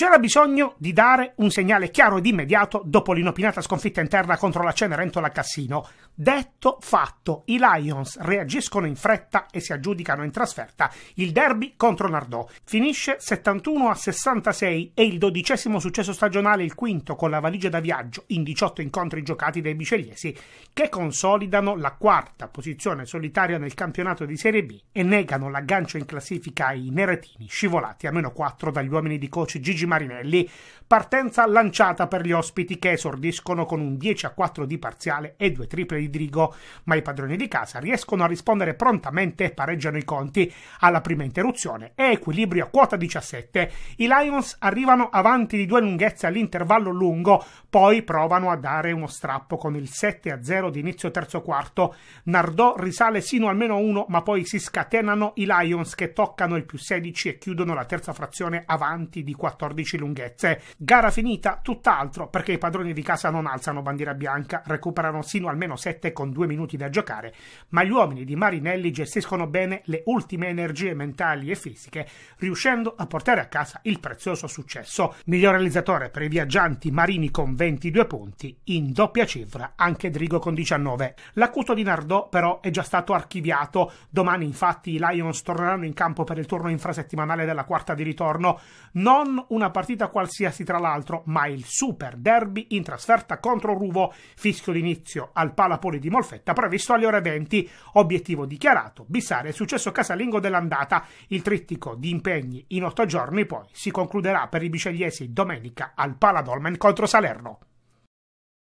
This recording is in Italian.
C'era bisogno di dare un segnale chiaro ed immediato dopo l'inopinata sconfitta interna contro la Cenerentola Cassino, Detto fatto, i Lions reagiscono in fretta e si aggiudicano in trasferta il derby contro Nardò. Finisce 71 a 66 e il dodicesimo successo stagionale, il quinto con la valigia da viaggio in 18 incontri giocati dai bicelliesi, che consolidano la quarta posizione solitaria nel campionato di Serie B e negano l'aggancio in classifica ai neretini, scivolati a meno 4 dagli uomini di coach Gigi Marinelli. Partenza lanciata per gli ospiti che esordiscono con un 10 a 4 di parziale e due triple di Ridrigo, ma i padroni di casa riescono a rispondere prontamente e pareggiano i conti alla prima interruzione e equilibrio a quota 17. I Lions arrivano avanti di due lunghezze all'intervallo lungo, poi provano a dare uno strappo con il 7-0 di inizio terzo quarto. Nardò risale sino almeno uno, ma poi si scatenano i Lions che toccano il più 16 e chiudono la terza frazione avanti di 14 lunghezze. Gara finita, tutt'altro, perché i padroni di casa non alzano bandiera bianca, recuperano sino almeno 7 7 con due minuti da giocare, ma gli uomini di Marinelli gestiscono bene le ultime energie mentali e fisiche, riuscendo a portare a casa il prezioso successo. Miglior realizzatore per i viaggianti Marini con 22 punti, in doppia cifra anche Drigo con 19. L'acuto di Nardò però è già stato archiviato, domani infatti i Lions torneranno in campo per il turno infrasettimanale della quarta di ritorno, non una partita qualsiasi tra l'altro, ma il super derby in trasferta contro Ruvo, fischio d'inizio al Palapolo Napoli di Molfetta previsto alle ore 20. Obiettivo dichiarato, bissare il successo casalingo dell'andata. Il trittico di impegni in otto giorni poi si concluderà per i bicegliesi domenica al Paladolmen contro Salerno.